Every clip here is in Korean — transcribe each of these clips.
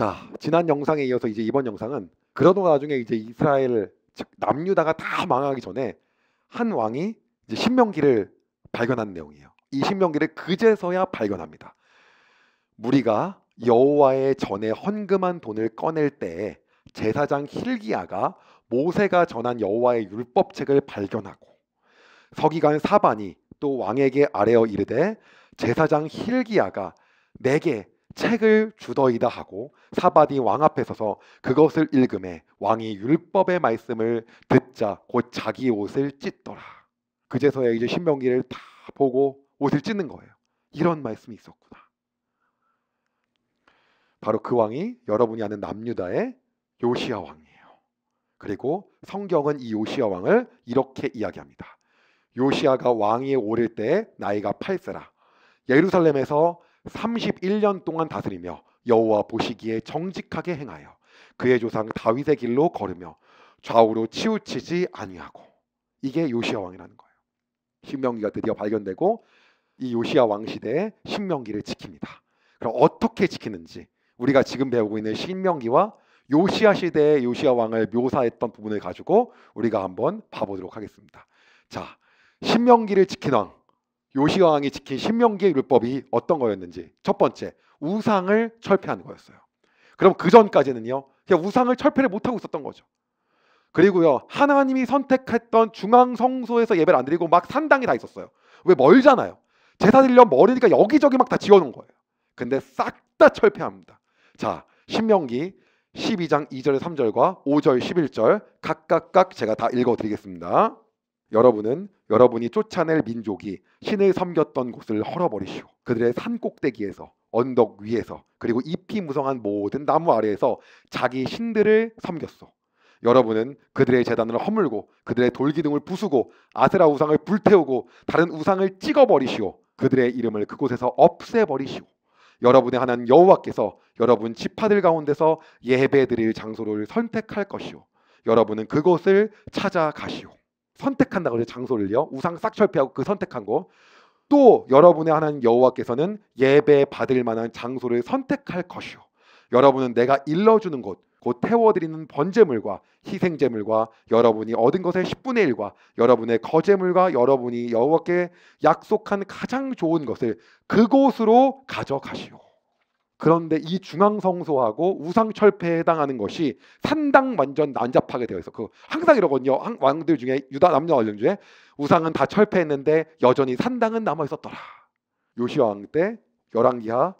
자 지난 영상에 이어서 이제 이번 영상은 그러던 나중에 이제 이스라엘 즉 남유다가 다 망하기 전에 한 왕이 이제 신명기를 발견한 내용이에요. 이 신명기를 그제서야 발견합니다. 무리가 여호와의 전에 헌금한 돈을 꺼낼 때에 제사장 힐기야가 모세가 전한 여호와의 율법책을 발견하고 서기관 사반이 또 왕에게 아뢰어 이르되 제사장 힐기야가 내게 책을 주더이다 하고 사바디 왕 앞에 서서 그것을 읽음에 왕이 율법의 말씀을 듣자 곧 자기 옷을 찢더라. 그제서야 이제 신명기를 다 보고 옷을 찢는 거예요. 이런 말씀이 있었구나. 바로 그 왕이 여러분이 아는 남유다의 요시아 왕이에요. 그리고 성경은 이요시아 왕을 이렇게 이야기합니다. 요시아가 왕위에 오를 때 나이가 8세라. 예루살렘에서 31년 동안 다스리며 여호와 보시기에 정직하게 행하여 그의 조상 다윗의 길로 걸으며 좌우로 치우치지 아니하고 이게 요시아 왕이라는 거예요. 신명기가 드디어 발견되고 이 요시아 왕 시대에 신명기를 지킵니다. 그럼 어떻게 지키는지 우리가 지금 배우고 있는 신명기와 요시아 시대의 요시아 왕을 묘사했던 부분을 가지고 우리가 한번 봐보도록 하겠습니다. 자, 신명기를 지킨 왕 요시아 왕이 지킨 신명기의 율법이 어떤 거였는지 첫 번째 우상을 철폐하는 거였어요. 그럼 그 전까지는요 그냥 우상을 철폐를 못 하고 있었던 거죠. 그리고요 하나님이 선택했던 중앙 성소에서 예배를 안 드리고 막 산당이 다 있었어요. 왜 멀잖아요. 제사 드리려 멀으니까 여기저기 막 다 지어놓은 거예요. 근데 싹 다 철폐합니다. 자 신명기 12장 2절 3절과 5절 11절 각각각 제가 다 읽어드리겠습니다. 여러분은 여러분이 쫓아낼 민족이 신을 섬겼던 곳을 헐어버리시오. 그들의 산 꼭대기에서 언덕 위에서 그리고 잎이 무성한 모든 나무 아래에서 자기 신들을 섬겼소. 여러분은 그들의 재단을 허물고 그들의 돌기둥을 부수고 아세라 우상을 불태우고 다른 우상을 찍어버리시오. 그들의 이름을 그곳에서 없애버리시오. 여러분의 하나님 여호와께서 여러분 지파들 가운데서 예배드릴 장소를 선택할 것이오. 여러분은 그곳을 찾아가시오. 선택한다 그래요 장소를요 우상 싹 철폐하고 그 선택한 거또 여러분의 하나님 여호와께서는 예배 받을 만한 장소를 선택할 것이요 여러분은 내가 일러주는 곳 곧 태워드리는 번제물과 희생제물과 여러분이 얻은 것의 10분의 1과 여러분의 거제물과 여러분이 여호와께 약속한 가장 좋은 것을 그곳으로 가져가시오. 그런데 이 중앙성소하고 우상철폐에 해당하는 것이 산당 완전 난잡하게 되어 있어. 그 항상 이러거든요. 왕들 중에 유다 남녀 원령 중에 우상은 다 철폐했는데 여전히 산당은 남아 있었더라. 요시아 왕때 열왕기하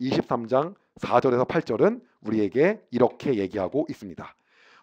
23장 4절에서 8절은 우리에게 이렇게 얘기하고 있습니다.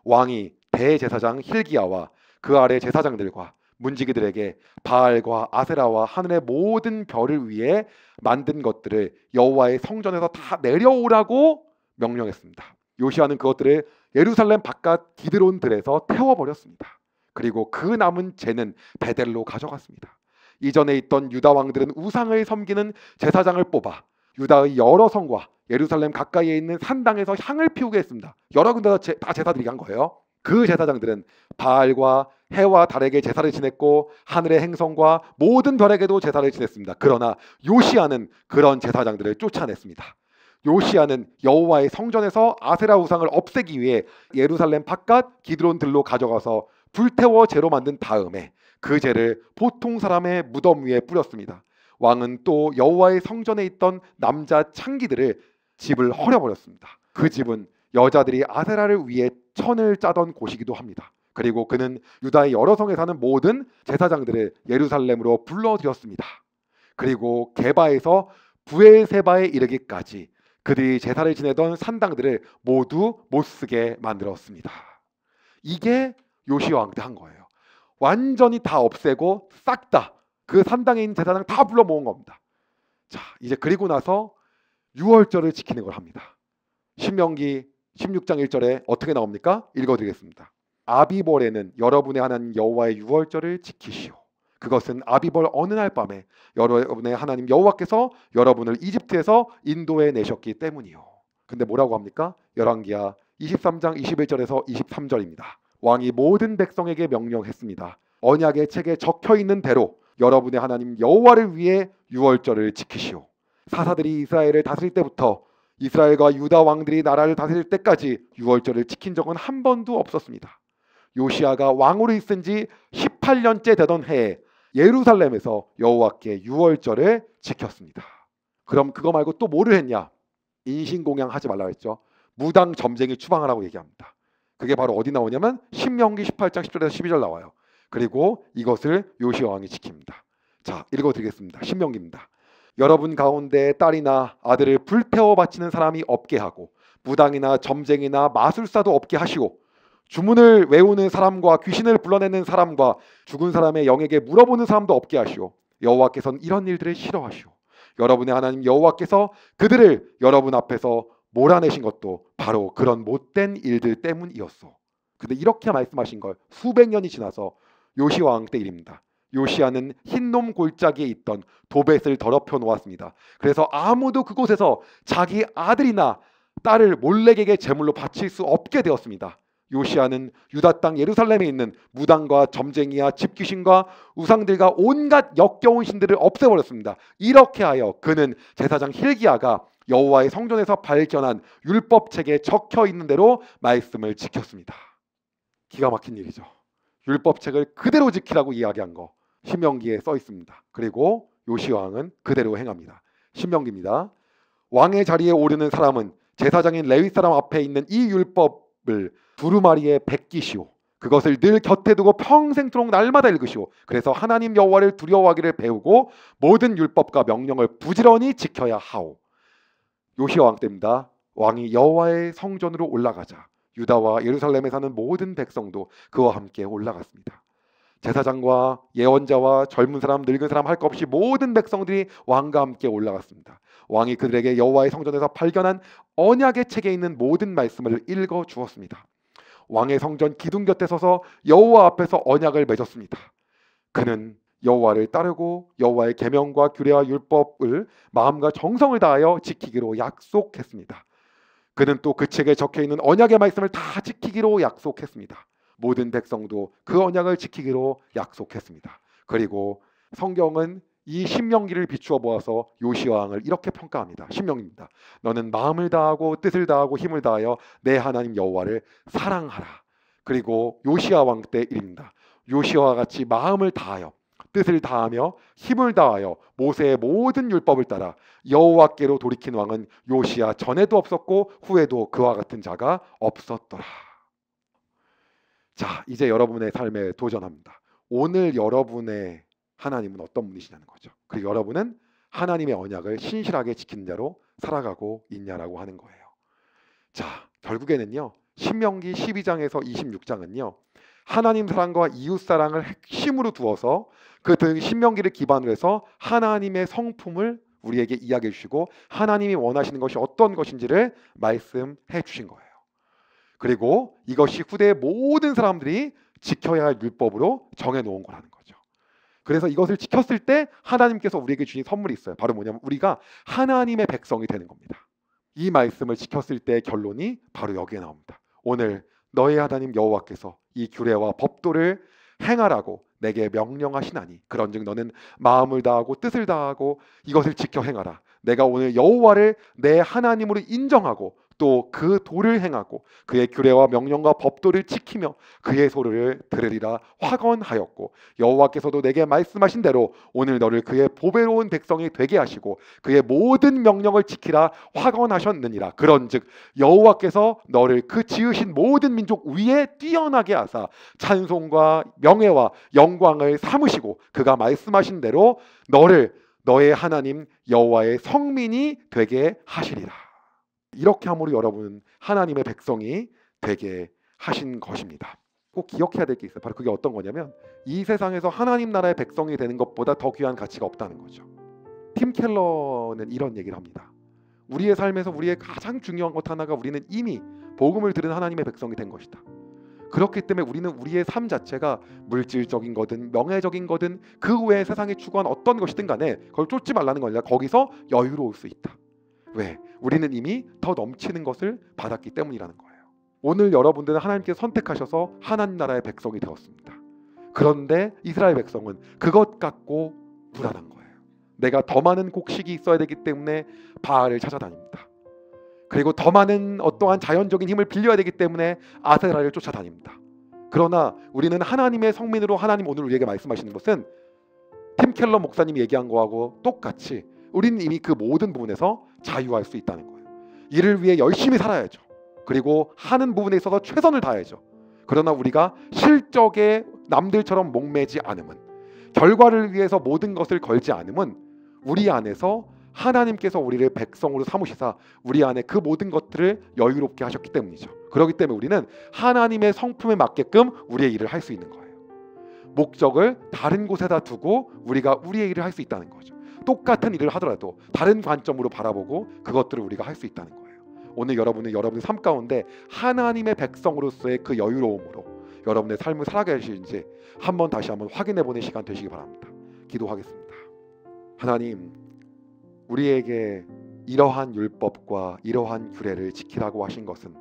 왕이 대제사장 힐기야와 그 아래 제사장들과 문지기들에게 바알과 아세라와 하늘의 모든 별을 위해 만든 것들을 여호와의 성전에서 다 내려오라고 명령했습니다. 요시아는 그것들을 예루살렘 바깥 기드론 들에서 태워버렸습니다. 그리고 그 남은 재는 베델로 가져갔습니다. 이전에 있던 유다 왕들은 우상을 섬기는 제사장을 뽑아 유다의 여러 성과 예루살렘 가까이에 있는 산당에서 향을 피우게 했습니다. 여러 군데 다 제사들이 간 거예요. 그 제사장들은 바알과 해와 달에게 제사를 지냈고 하늘의 행성과 모든 별에게도 제사를 지냈습니다. 그러나 요시아는 그런 제사장들을 쫓아냈습니다. 요시아는 여호와의 성전에서 아세라 우상을 없애기 위해 예루살렘 바깥 기드론 들로 가져가서 불태워 재로 만든 다음에 그 재를 보통 사람의 무덤 위에 뿌렸습니다. 왕은 또 여호와의 성전에 있던 남자 창기들을 집을 허려버렸습니다그 집은 여자들이 아세라를 위해 천을 짜던 곳이기도 합니다. 그리고 그는 유다의 여러 성에 사는 모든 제사장들을 예루살렘으로 불러들였습니다. 그리고 개바에서 부엘세바에 이르기까지 그들이 제사를 지내던 산당들을 모두 못 쓰게 만들었습니다. 이게 요시아 왕때 한 거예요. 완전히 다 없애고 싹 다 그 산당에 있는 제사장 다 불러 모은 겁니다. 자, 이제 그리고 나서 유월절을 지키는 걸 합니다. 신명기 16장 1절에 어떻게 나옵니까? 읽어드리겠습니다. 아비볼에는 여러분의 하나님 여호와의 유월절을 지키시오. 그것은 아비볼 어느 날 밤에 여러분의 하나님 여호와께서 여러분을 이집트에서 인도해 내셨기 때문이요. 근데 뭐라고 합니까? 열왕기하 23장 21절에서 23절입니다. 왕이 모든 백성에게 명령했습니다. 언약의 책에 적혀 있는 대로 여러분의 하나님 여호와를 위해 유월절을 지키시오. 사사들이 이스라엘을 다스릴 때부터 이스라엘과 유다 왕들이 나라를 다스릴 때까지 유월절을 지킨 적은 한 번도 없었습니다. 요시아가 왕으로 있은 지 18년째 되던 해에 예루살렘에서 여호와께 유월절을 지켰습니다. 그럼 그거 말고 또 뭐를 했냐? 인신공양 하지 말라 했죠. 무당 점쟁이 추방하라고 얘기합니다. 그게 바로 어디 나오냐면 신명기 18장 10절에서 12절 나와요. 그리고 이것을 요시아 왕이 지킵니다. 자, 읽어드리겠습니다. 신명기입니다. 여러분 가운데 딸이나 아들을 불태워 바치는 사람이 없게 하고 무당이나 점쟁이나 마술사도 없게 하시고 주문을 외우는 사람과 귀신을 불러내는 사람과 죽은 사람의 영에게 물어보는 사람도 없게 하시오. 여호와께서는 이런 일들을 싫어하시오. 여러분의 하나님 여호와께서 그들을 여러분 앞에서 몰아내신 것도 바로 그런 못된 일들 때문이었소. 근데 이렇게 말씀하신 걸 수백 년이 지나서 요시왕 때 일입니다. 요시아는 흰놈 골짜기에 있던 도벳을 더럽혀 놓았습니다. 그래서 아무도 그곳에서 자기 아들이나 딸을 몰래에게 제물로 바칠 수 없게 되었습니다. 요시아는 유다 땅 예루살렘에 있는 무당과 점쟁이와 집귀신과 우상들과 온갖 역겨운 신들을 없애버렸습니다. 이렇게 하여 그는 제사장 힐기야가 여호와의 성전에서 발견한 율법책에 적혀 있는 대로 말씀을 지켰습니다. 기가 막힌 일이죠. 율법책을 그대로 지키라고 이야기한 거 신명기에 써 있습니다. 그리고 요시 왕은 그대로 행합니다. 신명기입니다. 왕의 자리에 오르는 사람은 제사장인 레위 사람 앞에 있는 이 율법 을 두루마리에 베끼시오. 그것을 늘 곁에 두고 평생토록 날마다 읽으시오. 그래서 하나님 여호와를 두려워하기를 배우고 모든 율법과 명령을 부지런히 지켜야 하오. 요시아 왕 때입니다. 왕이 여호와의 성전으로 올라가자 유다와 예루살렘에 사는 모든 백성도 그와 함께 올라갔습니다. 제사장과 예언자와 젊은 사람 늙은 사람 할 것 없이 모든 백성들이 왕과 함께 올라갔습니다. 왕이 그들에게 여호와의 성전에서 발견한 언약의 책에 있는 모든 말씀을 읽어 주었습니다. 왕의 성전 기둥 곁에 서서 여호와 앞에서 언약을 맺었습니다. 그는 여호와를 따르고 여호와의 계명과 규례와 율법을 마음과 정성을 다하여 지키기로 약속했습니다. 그는 또 그 책에 적혀 있는 언약의 말씀을 다 지키기로 약속했습니다. 모든 백성도 그 언약을 지키기로 약속했습니다. 그리고 성경은 이 신명기를 비추어 보아서 요시왕을 이렇게 평가합니다. 신명입니다. 너는 마음을 다하고 뜻을 다하고 힘을 다하여 내 하나님 여호와를 사랑하라. 그리고 요시아 왕때 일입니다. 요시아와 같이 마음을 다하여 뜻을 다하며 힘을 다하여 모세의 모든 율법을 따라 여호와께로 돌이킨 왕은 요시아 전에도 없었고 후에도 그와 같은 자가 없었더라. 자, 이제 여러분의 삶에 도전합니다. 오늘 여러분의 하나님은 어떤 분이시냐는 거죠. 그리고 여러분은 하나님의 언약을 신실하게 지키는 대로 살아가고 있냐라고 하는 거예요. 자, 결국에는요. 신명기 12장에서 26장은요. 하나님 사랑과 이웃 사랑을 핵심으로 두어서 그 신명기를 기반으로 해서 하나님의 성품을 우리에게 이야기해 주시고 하나님이 원하시는 것이 어떤 것인지를 말씀해 주신 거예요. 그리고 이것이 후대의 모든 사람들이 지켜야 할 율법으로 정해 놓은 거라는 거죠. 그래서 이것을 지켰을 때 하나님께서 우리에게 주신 선물이 있어요. 바로 뭐냐면 우리가 하나님의 백성이 되는 겁니다. 이 말씀을 지켰을 때 결론이 바로 여기에 나옵니다. 오늘 너의 하나님 여호와께서 이 규례와 법도를 행하라고 내게 명령하시나니 그런즉 너는 마음을 다하고 뜻을 다하고 이것을 지켜 행하라 내가 오늘 여호와를 내 하나님으로 인정하고 또 그 도를 행하고 그의 규례와 명령과 법도를 지키며 그의 소리를 들으리라 확언하였고 여호와께서도 내게 말씀하신 대로 오늘 너를 그의 보배로운 백성이 되게 하시고 그의 모든 명령을 지키라 확언하셨느니라 그런즉 여호와께서 너를 그 지으신 모든 민족 위에 뛰어나게 하사 찬송과 명예와 영광을 삼으시고 그가 말씀하신 대로 너를 너의 하나님 여호와의 성민이 되게 하시리라. 이렇게 함으로 여러분은 하나님의 백성이 되게 하신 것입니다. 꼭 기억해야 될 게 있어요. 바로 그게 어떤 거냐면 이 세상에서 하나님 나라의 백성이 되는 것보다 더 귀한 가치가 없다는 거죠. 팀 켈러는 이런 얘기를 합니다. 우리의 삶에서 우리의 가장 중요한 것 하나가 우리는 이미 복음을 들은 하나님의 백성이 된 것이다. 그렇기 때문에 우리는 우리의 삶 자체가 물질적인 거든 명예적인 거든 그 외에 세상에 추구한 어떤 것이든 간에 그걸 쫓지 말라는 거아니 거기서 여유로울 수 있다. 왜? 우리는 이미 더 넘치는 것을 받았기 때문이라는 거예요. 오늘 여러분들은 하나님께 선택하셔서 하나님 나라의 백성이 되었습니다. 그런데 이스라엘 백성은 그것 갖고 불안한 거예요. 내가 더 많은 곡식이 있어야 되기 때문에 바알을 찾아다닙니다. 그리고 더 많은 어떠한 자연적인 힘을 빌려야 되기 때문에 아세라를 쫓아다닙니다. 그러나 우리는 하나님의 성민으로 하나님 오늘 우리에게 말씀하시는 것은 팀 켈러 목사님이 얘기한 거하고 똑같이 우리는 이미 그 모든 부분에서 자유할 수 있다는 거예요. 이를 위해 열심히 살아야죠. 그리고 하는 부분에 있어서 최선을 다해야죠. 그러나 우리가 실적에 남들처럼 목매지 않음은 결과를 위해서 모든 것을 걸지 않음은 우리 안에서 하나님께서 우리를 백성으로 삼으시사 우리 안에 그 모든 것들을 여유롭게 하셨기 때문이죠. 그렇기 때문에 우리는 하나님의 성품에 맞게끔 우리의 일을 할 수 있는 거예요. 목적을 다른 곳에다 두고 우리가 우리의 일을 할 수 있다는 거죠. 똑같은 일을 하더라도 다른 관점으로 바라보고 그것들을 우리가 할 수 있다는 거예요. 오늘 여러분은 여러분의 삶 가운데 하나님의 백성으로서의 그 여유로움으로 여러분의 삶을 살아가실지 한번 다시 한번 확인해 보는 시간 되시기 바랍니다. 기도하겠습니다. 하나님 우리에게 이러한 율법과 이러한 규례를 지키라고 하신 것은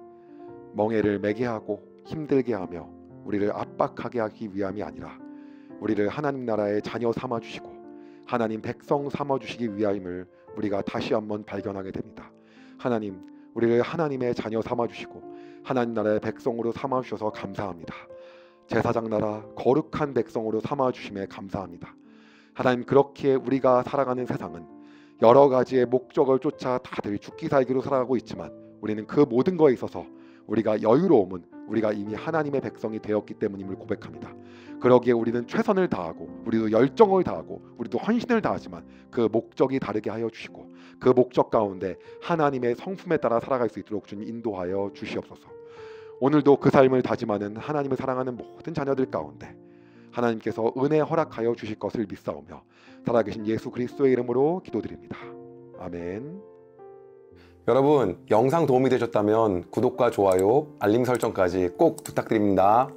멍해를 매게 하고 힘들게 하며 우리를 압박하게 하기 위함이 아니라 우리를 하나님 나라의 자녀 삼아 주시고 하나님 백성 삼아 주시기 위함을 임 우리가 다시 한번 발견하게 됩니다. 하나님 우리를 하나님의 자녀 삼아 주시고 하나님 나라의 백성으로 삼아 주셔서 감사합니다. 제사장 나라 거룩한 백성으로 삼아 주심에 감사합니다. 하나님 그렇게 우리가 살아가는 세상은 여러 가지의 목적을 쫓아 다들 죽기 살기로 살아가고 있지만 우리는 그 모든 거에 있어서 우리가 여유로움은 우리가 이미 하나님의 백성이 되었기 때문임을 고백합니다. 그러기에 우리는 최선을 다하고 우리도 열정을 다하고 우리도 헌신을 다하지만 그 목적이 다르게 하여 주시고 그 목적 가운데 하나님의 성품에 따라 살아갈 수 있도록 주님 인도하여 주시옵소서. 오늘도 그 삶을 다짐하는 하나님을 사랑하는 모든 자녀들 가운데 하나님께서 은혜 허락하여 주실 것을 믿사오며 살아계신 예수 그리스도의 이름으로 기도드립니다. 아멘. 여러분 영상 도움이 되셨다면 구독과 좋아요, 알림 설정까지 꼭 부탁드립니다.